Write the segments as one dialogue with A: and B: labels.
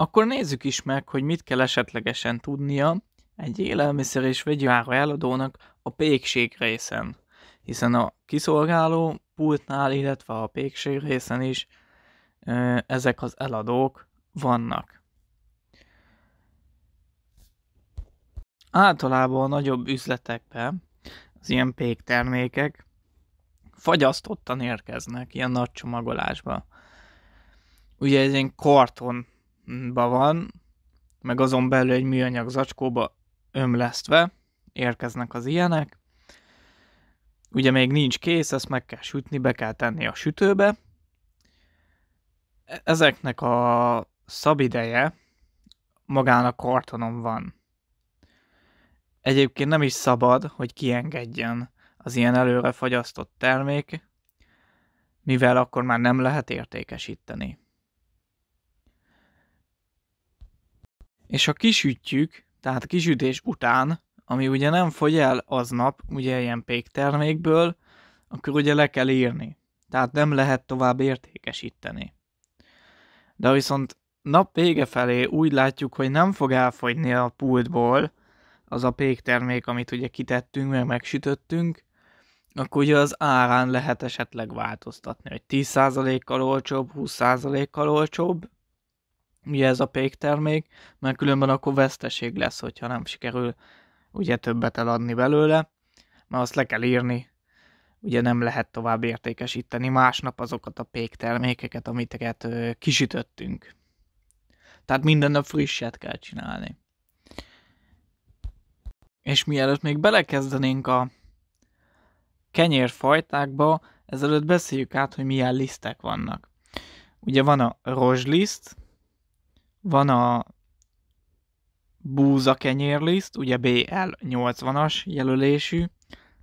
A: Akkor nézzük is meg, hogy mit kell esetlegesen tudnia egy élelmiszer és vegyára eladónak a pékség részen, hiszen a kiszolgáló pultnál, illetve a pékség részen is ezek az eladók vannak. Általában a nagyobb üzletekben az ilyen péktermékek fagyasztottan érkeznek ilyen nagy csomagolásba. Ugye ez ilyen karton ba van, meg azon belül egy műanyag zacskóba ömlesztve érkeznek az ilyenek. Ugye még nincs kész, ezt meg kell sütni, be kell tenni a sütőbe. E- ezeknek a szabideje magán a kartonon van. Egyébként nem is szabad, hogy kiengedjen az ilyen előre fagyasztott termék, mivel akkor már nem lehet értékesíteni. és ha kisütjük, tehát kisütés után, ami ugye nem fogy el aznap, ugye ilyen péktermékből, akkor ugye le kell írni. Tehát nem lehet tovább értékesíteni. De viszont nap vége felé úgy látjuk, hogy nem fog elfogyni a pultból az a péktermék, amit ugye kitettünk, meg megsütöttünk, akkor ugye az árán lehet esetleg változtatni, hogy 10%-kal olcsóbb, 20%-kal olcsóbb, ugye ez a péktermék, mert különben akkor veszteség lesz, hogyha nem sikerül ugye többet eladni belőle, mert azt le kell írni, ugye nem lehet tovább értékesíteni másnap azokat a péktermékeket, ö, kisütöttünk. Tehát minden nap frisset kell csinálni. És mielőtt még belekezdenénk a kenyérfajtákba, ezelőtt beszéljük át, hogy milyen lisztek vannak. Ugye van a rozsliszt, van a búza kenyérliszt, ugye BL 80-as jelölésű,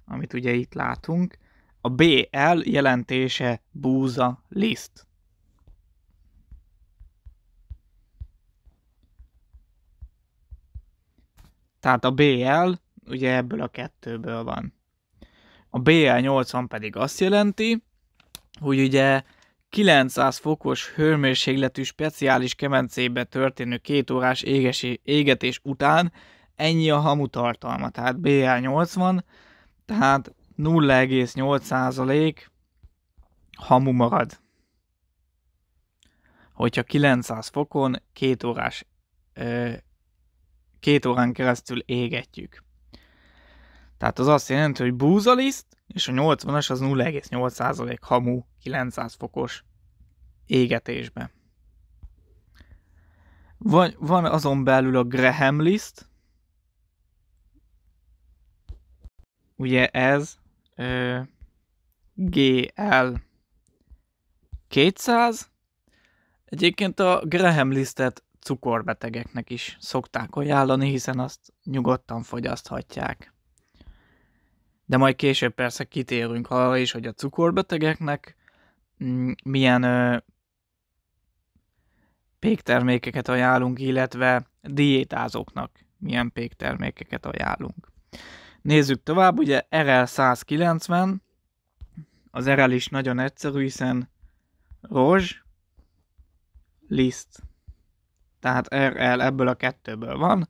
A: amit ugye itt látunk. A BL jelentése búza liszt. Tehát a BL ugye ebből a kettőből van. A BL 80 pedig azt jelenti, hogy ugye 900 fokos hőmérsékletű speciális kemencébe történő két órás égesi, égetés után ennyi a hamu tartalma, tehát BA80, tehát 0,8% hamu marad. Hogyha 900 fokon két órás, két órán keresztül égetjük. Tehát az azt jelenti, hogy búzaliszt, és a 80-as az 0,8% hamú 900 fokos égetésbe. Van, van azon belül a Graham list. Ugye ez ö, GL 200. Egyébként a Graham listet cukorbetegeknek is szokták ajánlani, hiszen azt nyugodtan fogyaszthatják de majd később persze kitérünk arra is, hogy a cukorbetegeknek mm, milyen ö, péktermékeket ajánlunk, illetve diétázóknak milyen péktermékeket ajánlunk. Nézzük tovább, ugye RL 190, az RL is nagyon egyszerű, hiszen rozs, liszt, tehát RL ebből a kettőből van,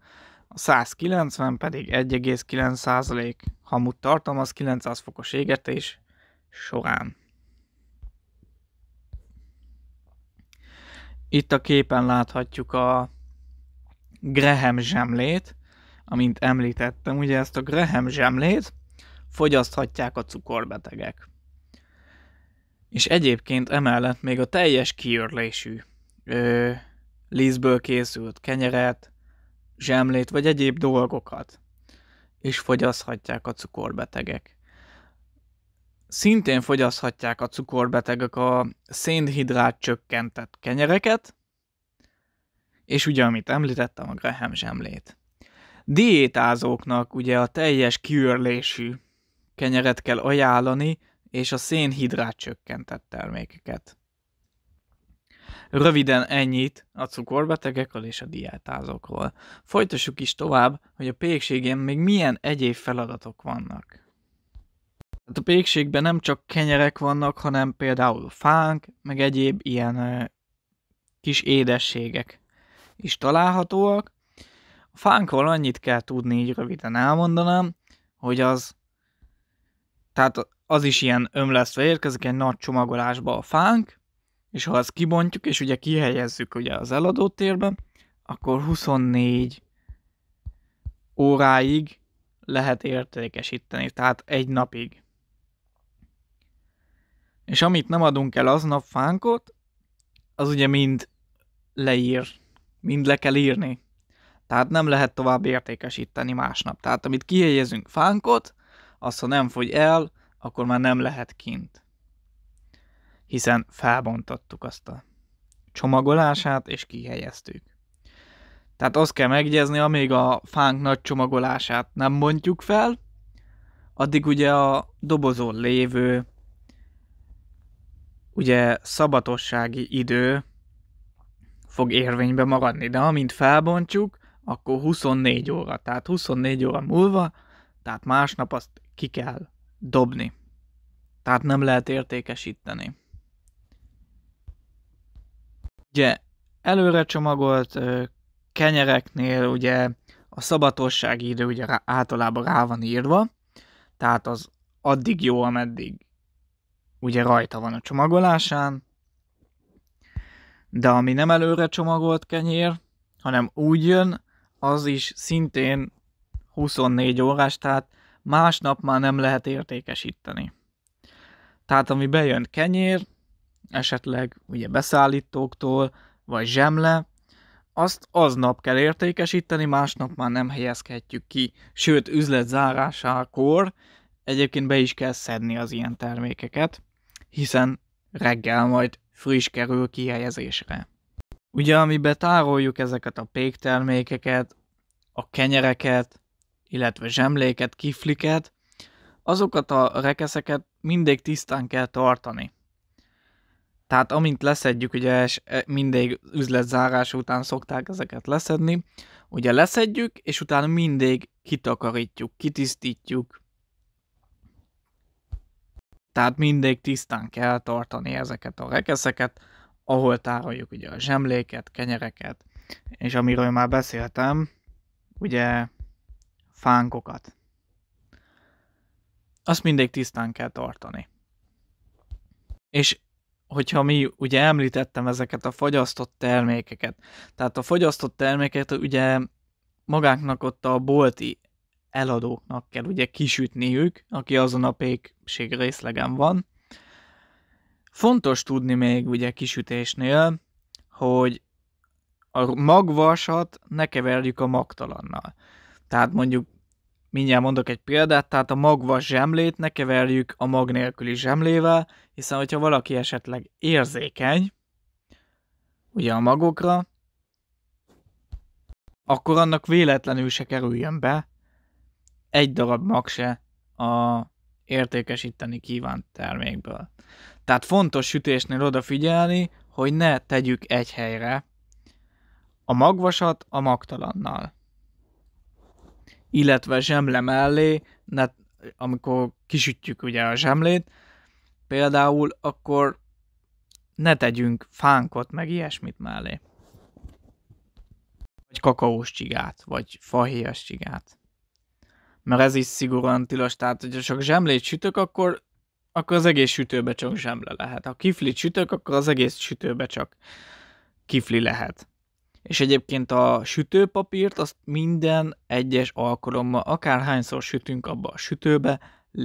A: 190 pedig 1,9% hamut tartalmaz 900 fokos égetés során. Itt a képen láthatjuk a Graham zsemlét, amint említettem, ugye ezt a Graham zsemlét fogyaszthatják a cukorbetegek. És egyébként emellett még a teljes kiörlésű lisztből készült kenyeret, zsemlét vagy egyéb dolgokat és fogyaszthatják a cukorbetegek. Szintén fogyaszthatják a cukorbetegek a szénhidrát csökkentett kenyereket, és ugye, amit említettem, a Graham zsemlét. Diétázóknak ugye a teljes kiörlésű kenyeret kell ajánlani, és a szénhidrát csökkentett termékeket. Röviden ennyit a cukorbetegekről és a diátázókról. Folytassuk is tovább, hogy a pékségén még milyen egyéb feladatok vannak. Hát a pékségben nem csak kenyerek vannak, hanem például fánk, meg egyéb ilyen kis édességek is találhatóak. A fánkról annyit kell tudni, így röviden elmondanám, hogy az tehát az is ilyen ömlesztve érkezik, egy nagy csomagolásba a fánk, és ha azt kibontjuk, és ugye kihelyezzük ugye az eladó térben, akkor 24 óráig lehet értékesíteni, tehát egy napig. És amit nem adunk el aznap fánkot, az ugye mind leír, mind le kell írni. Tehát nem lehet tovább értékesíteni másnap. Tehát amit kihelyezünk fánkot, azt ha nem fogy el, akkor már nem lehet kint hiszen felbontottuk azt a csomagolását, és kihelyeztük. Tehát azt kell megjegyezni, amíg a fánk nagy csomagolását nem mondjuk fel, addig ugye a dobozon lévő ugye szabatossági idő fog érvénybe maradni, de amint felbontjuk, akkor 24 óra, tehát 24 óra múlva, tehát másnap azt ki kell dobni. Tehát nem lehet értékesíteni. Ugye előre csomagolt kenyereknél ugye a szabatossági idő ugye általában rá van írva, tehát az addig jó, ameddig ugye rajta van a csomagolásán, de ami nem előre csomagolt kenyér, hanem úgy jön, az is szintén 24 órás, tehát másnap már nem lehet értékesíteni. Tehát ami bejön kenyér, esetleg ugye beszállítóktól, vagy zsemle, azt aznap kell értékesíteni, másnap már nem helyezkedjük ki. Sőt, üzlet zárásákor egyébként be is kell szedni az ilyen termékeket, hiszen reggel majd friss kerül kihelyezésre. Ugye, amiben tároljuk ezeket a péktermékeket, a kenyereket, illetve zsemléket, kifliket, azokat a rekeszeket mindig tisztán kell tartani. Tehát amint leszedjük, ugye e, mindig üzletzárás után szokták ezeket leszedni, ugye leszedjük, és utána mindig kitakarítjuk, kitisztítjuk. Tehát mindig tisztán kell tartani ezeket a rekeszeket, ahol tároljuk ugye a zsemléket, kenyereket, és amiről már beszéltem, ugye fánkokat. Azt mindig tisztán kell tartani. És hogyha mi ugye említettem ezeket a fogyasztott termékeket, tehát a fogyasztott terméket ugye magáknak ott a bolti eladóknak kell ugye kisütniük, aki azon a pékség részlegen van. Fontos tudni még ugye kisütésnél, hogy a magvasat ne keverjük a magtalannal. Tehát mondjuk Mindjárt mondok egy példát, tehát a magvas zsemlét ne keverjük a mag nélküli zsemlével, hiszen hogyha valaki esetleg érzékeny, ugye a magokra, akkor annak véletlenül se kerüljön be egy darab mag se a értékesíteni kívánt termékből. Tehát fontos sütésnél odafigyelni, hogy ne tegyük egy helyre a magvasat a magtalannal illetve zsemle mellé, ne, amikor kisütjük ugye a zsemlét, például akkor ne tegyünk fánkot, meg ilyesmit mellé. Vagy kakaós csigát, vagy fahéjas csigát. Mert ez is szigorúan tilos, tehát hogyha csak zsemlét sütök, akkor, akkor az egész sütőbe csak zsemle lehet. Ha kiflit sütök, akkor az egész sütőbe csak kifli lehet és egyébként a sütőpapírt azt minden egyes alkalommal, akárhányszor sütünk abba a sütőbe,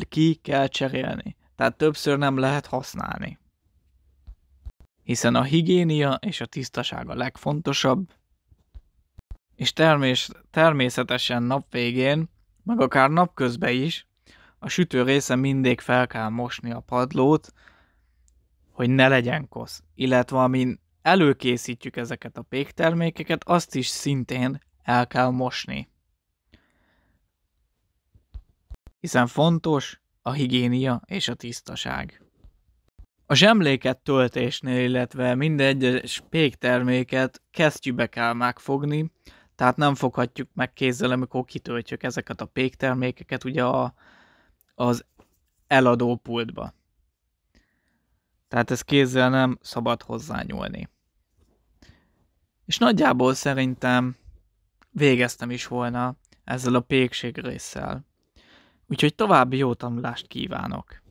A: ki kell cserélni. Tehát többször nem lehet használni. Hiszen a higiénia és a tisztaság a legfontosabb, és termés, természetesen nap végén, meg akár napközben is, a sütő része mindig fel kell mosni a padlót, hogy ne legyen kosz, illetve amin előkészítjük ezeket a péktermékeket, azt is szintén el kell mosni. Hiszen fontos a higiénia és a tisztaság. A zsemléket töltésnél, illetve minden egyes pékterméket kesztyűbe kell megfogni, tehát nem foghatjuk meg kézzel, amikor kitöltjük ezeket a péktermékeket ugye a, az eladó pultba. Tehát ez kézzel nem szabad hozzányúlni. És nagyjából szerintem végeztem is volna ezzel a pékség résszel. Úgyhogy további jó tanulást kívánok!